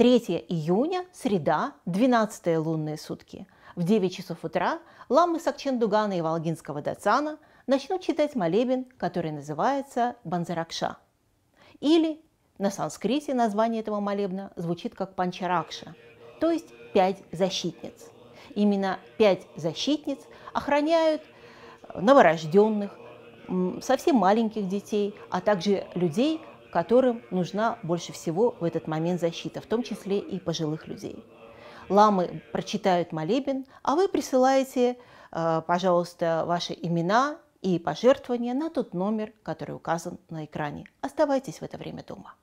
3 июня, среда, 12 лунные сутки. В 9 часов утра ламы Сакчен Дугана и Валгинского Дацана начнут читать молебен, который называется Банзаракша. Или на санскрите название этого молебна звучит как Панчаракша, то есть пять защитниц. Именно пять защитниц охраняют новорожденных, совсем маленьких детей, а также людей, которым нужна больше всего в этот момент защита, в том числе и пожилых людей. Ламы прочитают молебен, а вы присылаете, э, пожалуйста, ваши имена и пожертвования на тот номер, который указан на экране. Оставайтесь в это время дома.